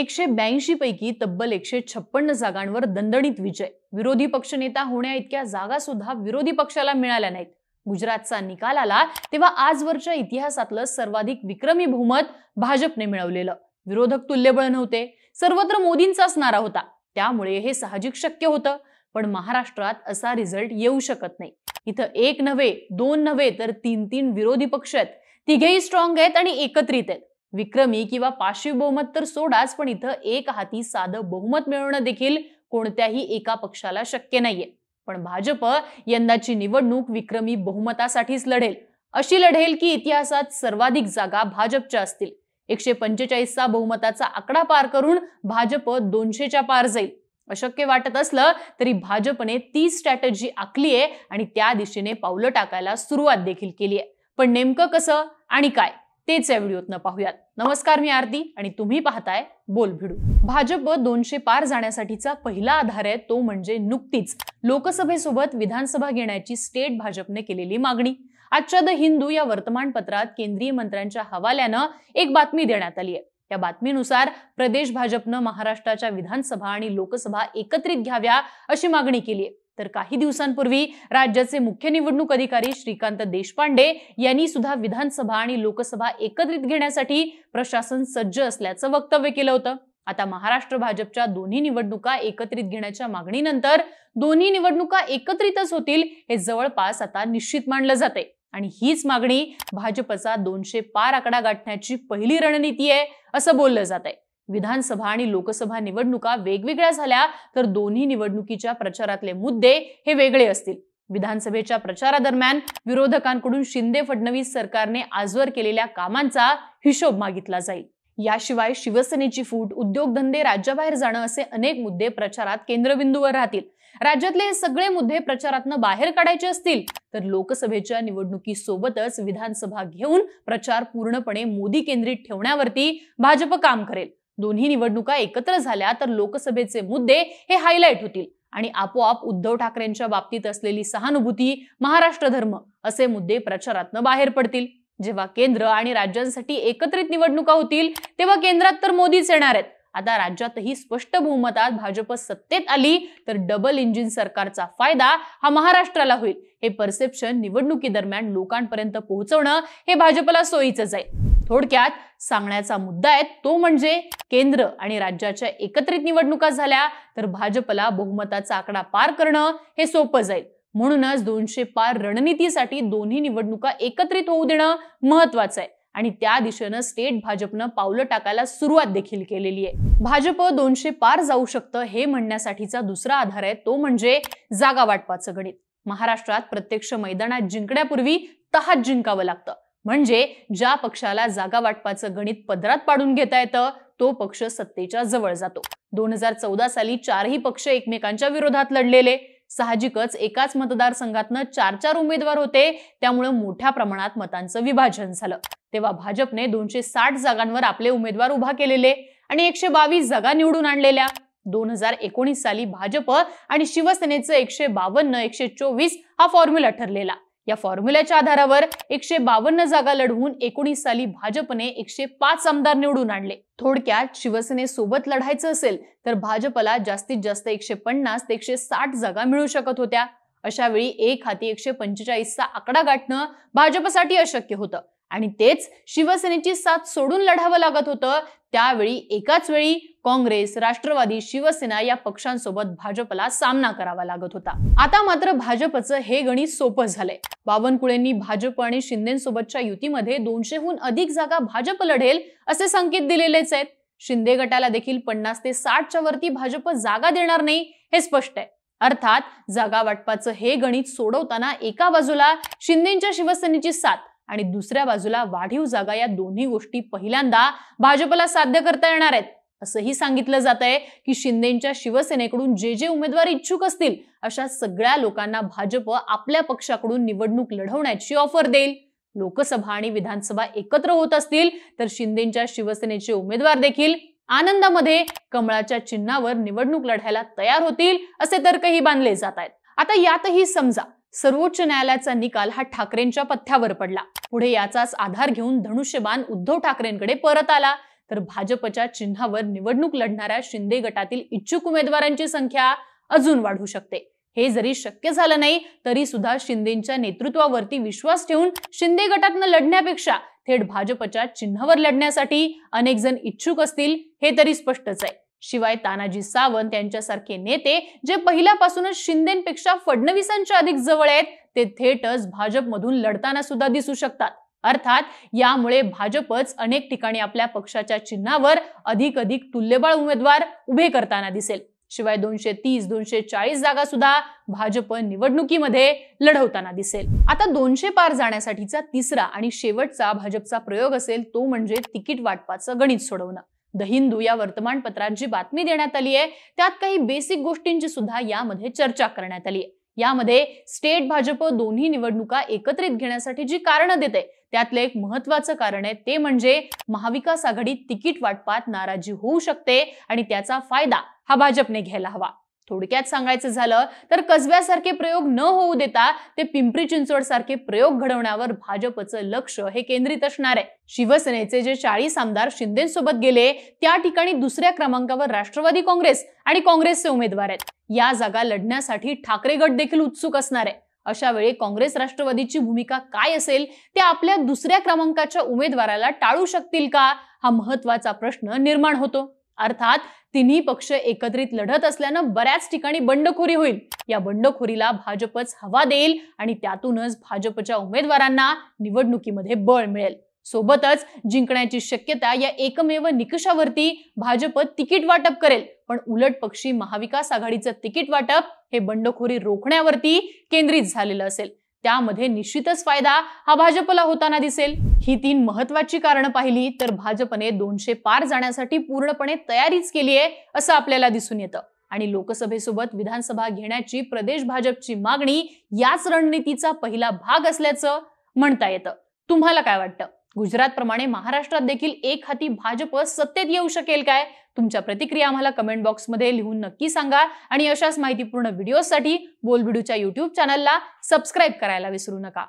एकशे ब्याऐंशी पैकी तब्बल एकशे छप्पन्न जागांवर दणदणीत विजय विरोधी पक्षनेता होण्या इतक्या जागा सुद्धा विरोधी पक्षाला मिळाल्या नाहीत गुजरातचा निकाल आला तेव्हा आजवरच्या इतिहासातलं सर्वाधिक विक्रमी बहुमत भाजपने मिळवलेलं विरोधक तुल्यबळ नव्हते सर्वत्र मोदींचाच नारा होता त्यामुळे हे साहजिक शक्य होतं पण महाराष्ट्रात असा रिझल्ट येऊ शकत नाही इथं एक नव्हे दोन नव्हे तर तीन तीन विरोधी पक्ष आहेत तिघेही स्ट्रॉंग आहेत आणि एकत्रित आहेत विक्रमी किंवा पाशवी बहुमत तर सोडाच पण इथं एक हाती साधं बहुमत मिळवणं देखील कोणत्याही एका पक्षाला शक्य नाहीये पण भाजप यंदाची निवडणूक विक्रमी बहुमतासाठीच लढेल अशी लढेल की इतिहासात सर्वाधिक जागा भाजपच्या असतील एकशे पंचेचाळीसचा बहुमताचा आकडा पार करून भाजप दोनशेच्या पार जाईल अशक्य वाटत असलं तरी भाजपने ती स्ट्रॅटजी आखली आहे आणि त्या दिशेने पावलं टाकायला सुरुवात देखील केली आहे पण नेमकं कसं आणि काय तेच या व्हिडिओतनं पाहूयात नमस्कार मी आरती आणि तुम्ही पाहताय बोल भिडू भाजप दोनशे पार जाण्यासाठीचा पहिला आधार आहे तो म्हणजे नुकतीच लोकसभेसोबत विधानसभा घेण्याची स्टेट भाजपने केलेली मागणी आजच्या द हिंदू या वर्तमानपत्रात केंद्रीय मंत्र्यांच्या हवाल्यानं एक बातमी देण्यात आली आहे या बातमीनुसार प्रदेश भाजपनं महाराष्ट्राच्या विधानसभा आणि लोकसभा एकत्रित घ्याव्या अशी मागणी केली आहे तर काही दिवसांपूर्वी राज्याचे मुख्य निवडणूक अधिकारी श्रीकांत देशपांडे यांनी सुद्धा विधानसभा आणि लोकसभा एकत्रित घेण्यासाठी प्रशासन सज्ज असल्याचं वक्तव्य केलं होतं आता महाराष्ट्र भाजपच्या दोन्ही निवडणुका एकत्रित घेण्याच्या मागणीनंतर दोन्ही निवडणुका एकत्रितच होतील हे जवळपास आता निश्चित मानलं जाते आणि हीच मागणी भाजपचा दोनशे पार आकडा गाठण्याची पहिली रणनीती आहे असं बोललं जात आहे विधानसभा आणि लोकसभा निवडणुका वेगवेगळ्या झाल्या तर दोन्ही निवडणुकीच्या प्रचारातले मुद्दे हे वेगळे असतील विधानसभेच्या प्रचारादरम्यान विरोधकांकडून शिंदे फडणवीस सरकारने आजवर केलेल्या कामांचा हिशोब मागितला जाईल याशिवाय शिवसेनेची फूट उद्योगधंदे राज्याबाहेर जाणं असे अनेक मुद्दे प्रचारात केंद्रबिंदूवर राहतील राज्यातले हे सगळे मुद्दे प्रचारातनं बाहेर काढायचे असतील तर लोकसभेच्या निवडणुकीसोबतच विधानसभा घेऊन प्रचार पूर्णपणे मोदी केंद्रित ठेवण्यावरती भाजप काम करेल दोन्ही निवडणुका एकत्र झाल्या तर लोकसभेचे मुद्दे हे हायलाईट होतील आणि आपोआप उद्धव ठाकरेंच्या बाबतीत असलेली सहानुभूती महाराष्ट्र धर्म असे मुद्दे प्रचारातनं बाहेर पडतील जेव्हा केंद्र आणि राज्यांसाठी एकत्रित निवडणुका होतील तेव्हा केंद्रात तर मोदीच येणार आहेत आता राज्यातही स्पष्ट बहुमतात भाजप सत्तेत आली तर डबल इंजिन सरकारचा फायदा हा महाराष्ट्राला होईल हे परसेप्शन निवडणुकीदरम्यान लोकांपर्यंत पोहोचवणं हे भाजपला सोयीचं आहे थोडक्यात सांगण्याचा मुद्दा आहे तो म्हणजे केंद्र आणि राज्याच्या एकत्रित निवडणुका झाल्या तर भाजपला बहुमताचा आकडा पार करणं हे सोपं जाईल म्हणूनच दोनशे पार रणनीतीसाठी दोन्ही निवडणुका एकत्रित होऊ देणं महत्वाचं आहे आणि त्या दिशेनं स्टेट भाजपनं पावलं टाकायला सुरुवात देखील केलेली आहे भाजप दोनशे पार जाऊ शकतं हे म्हणण्यासाठीचा दुसरा आधार आहे तो म्हणजे जागा वाटपाचं गणित महाराष्ट्रात प्रत्यक्ष मैदानात जिंकण्यापूर्वी तहात जिंकावं लागतं म्हणजे ज्या पक्षाला जागा वाटपाचं गणित पदरात पाडून घेता येतं तो पक्ष सत्तेच्या जवळ जातो दोन हजार चौदा साली चारही पक्ष एकमेकांच्या विरोधात लढलेले साहजिकच एकाच मतदारसंघातनं चार चार उमेदवार होते त्यामुळं मोठ्या प्रमाणात मतांचं विभाजन झालं तेव्हा भाजपने दोनशे साठ जागांवर आपले उमेदवार उभा केलेले आणि एकशे बावीस जागा निवडून आणलेल्या दोन हजार एकोणीस साली भाजप आणि शिवसेनेचं एकशे बावन्न एकशे चोवीस हा फॉर्म्युला ठरलेला या फॉर्म्युल्याच्या आधारावर एकशे बावन्न जागा लढवून एकोणीस साली भाजपने एकशे पाच आमदार निवडून आणले थोडक्यात शिवसेनेसोबत लढायचं असेल तर भाजपला जास्तीत जास्त एकशे पन्नास ते एकशे साठ जागा मिळू शकत होत्या अशा वेळी एक हाती एकशे पंचेचाळीसचा आकडा गाठणं भाजपसाठी अशक्य होतं आणि तेच शिवसेनेची साथ सोडून लढावं लागत होतं त्यावेळी एकाच वेळी काँग्रेस राष्ट्रवादी शिवसेना या पक्षांसोबत भाजपला सामना करावा लागत होता आता मात्र भाजपचं हे गणित सोपं झालंय बावनकुळेंनी भाजप आणि शिंदेसोबतच्या युतीमध्ये दोनशेहून अधिक जागा भाजप लढेल असे संकेत दिलेलेच आहेत शिंदे गटाला देखील पन्नास ते साठच्या वरती भाजप जागा देणार नाही हे स्पष्ट आहे अर्थात जागा वाटपाचं हे गणित सोडवताना एका बाजूला शिंदेच्या शिवसेनेची साथ आणि दुसऱ्या बाजूला वाढीव जागा या दोन्ही गोष्टी पहिल्यांदा भाजपला साध्य करता येणार आहेत असंही सांगितलं जात आहे की शिंदेच्या शिवसेनेकडून जे जे उमेदवार इच्छुक असतील अशा सगळ्या लोकांना भाजप आपल्या पक्षाकडून निवडणूक लढवण्याची ऑफर देईल लोकसभा आणि विधानसभा एकत्र होत असतील तर शिंदेच्या शिवसेनेचे उमेदवार देखील आनंदामध्ये कमळाच्या चिन्हावर निवडणूक लढायला तयार होतील असे तर्कही बांधले जात आहेत आता यातही समजा सर्वोच्च न्यायालयाचा निकाल हा ठाकरेंच्या पथ्यावर पडला पुढे याचाच आधार घेऊन धनुष्यबाण उद्धव ठाकरेंकडे परत आला तर भाजपच्या चिन्हावर निवडणूक लढणाऱ्या शिंदे गटातील इच्छुक उमेदवारांची संख्या अजून वाढू शकते हे जरी शक्य झालं नाही तरी सुद्धा शिंदेच्या नेतृत्वावरती विश्वास ठेवून शिंदे गटातनं लढण्यापेक्षा थेट भाजपच्या चिन्हावर लढण्यासाठी अनेक जण इच्छुक असतील हे तरी स्पष्टच आहे शिवाय तानाजी सावंत यांच्यासारखे नेते जे पहिल्यापासूनच शिंदेपेक्षा फडणवीसांच्या अधिक जवळ आहेत ते थेटच भाजपमधून लढताना सुद्धा दिसू शकतात अर्थात यामुळे भाजपच अनेक ठिकाणी आपल्या पक्षाच्या चिन्हावर अधिक अधिक तुल्यबळ उमेदवार उभे करताना दिसेल शिवाय दोनशे तीस दोनशे चाळीस जागा सुद्धा भाजप निवडणुकीमध्ये लढवताना दिसेल आता दोनशे पार जाण्यासाठीचा तिसरा आणि शेवटचा भाजपचा प्रयोग असेल तो म्हणजे तिकीट वाटपाचं गणित सोडवणं द हिंदू या वर्तमानपत्रात जी बातमी देण्यात आली आहे त्यात काही बेसिक गोष्टींची सुद्धा यामध्ये चर्चा करण्यात आली आहे यामध्ये स्टेट भाजप दोन्ही निवडणुका एकत्रित घेण्यासाठी जी कारणं देते त्यातलं एक महत्वाचं कारण आहे ते म्हणजे महाविकास आघाडी तिकीट वाटपात नाराजी होऊ शकते आणि त्याचा फायदा हा भाजपने घ्यायला हवा थोडक्यात सांगायचं झालं तर कसब्यासारखे प्रयोग न होऊ देता ते पिंपरी चिंचवड सारखे प्रयोग घडवण्यावर भाजपचं लक्ष हे केंद्रित असणार आहे शिवसेनेचे जे चाळीस आमदार शिंदेसोबत गेले त्या ठिकाणी दुसऱ्या क्रमांकावर राष्ट्रवादी काँग्रेस आणि काँग्रेसचे उमेदवार आहेत या जागा लढण्यासाठी ठाकरे गट देखील उत्सुक असणार आहे अशा वेळी काँग्रेस राष्ट्रवादीची भूमिका काय असेल ते आपल्या दुसऱ्या क्रमांकाच्या उमेदवाराला टाळू शकतील का हा महत्वाचा प्रश्न निर्माण होतो अर्थात तिन्ही पक्ष एकत्रित लढत असल्यानं बऱ्याच ठिकाणी बंडखोरी होईल या बंडखोरीला भाजपच हवा देईल आणि त्यातूनच भाजपच्या उमेदवारांना निवडणुकीमध्ये बळ मिळेल सोबतच जिंकण्याची शक्यता या एकमेव निकषावरती भाजप तिकीट वाटप करेल पण उलट पक्षी महाविकास आघाडीचं तिकीट वाटप हे बंडखोरी रोखण्यावरती केंद्रित झालेलं असेल त्यामध्ये निश्चितच फायदा हा भाजपला होताना दिसेल ही तीन महत्वाची कारणं पाहिली तर भाजपने दोनशे पार जाण्यासाठी पूर्णपणे तयारीच केली आहे असं आपल्याला दिसून येतं आणि लोकसभेसोबत विधानसभा घेण्याची प्रदेश भाजपची मागणी याच रणनीतीचा पहिला भाग असल्याचं म्हणता येतं तुम्हाला काय वाटतं गुजरातप्रमाणे महाराष्ट्रात देखील एक हाती भाजप सत्तेत येऊ शकेल काय तुमच्या प्रतिक्रिया आम्हाला कमेंट बॉक्समध्ये लिहून नक्की सांगा आणि अशाच माहितीपूर्ण व्हिडिओसाठी बोलबिडूच्या युट्यूब चॅनलला सबस्क्राईब करायला विसरू नका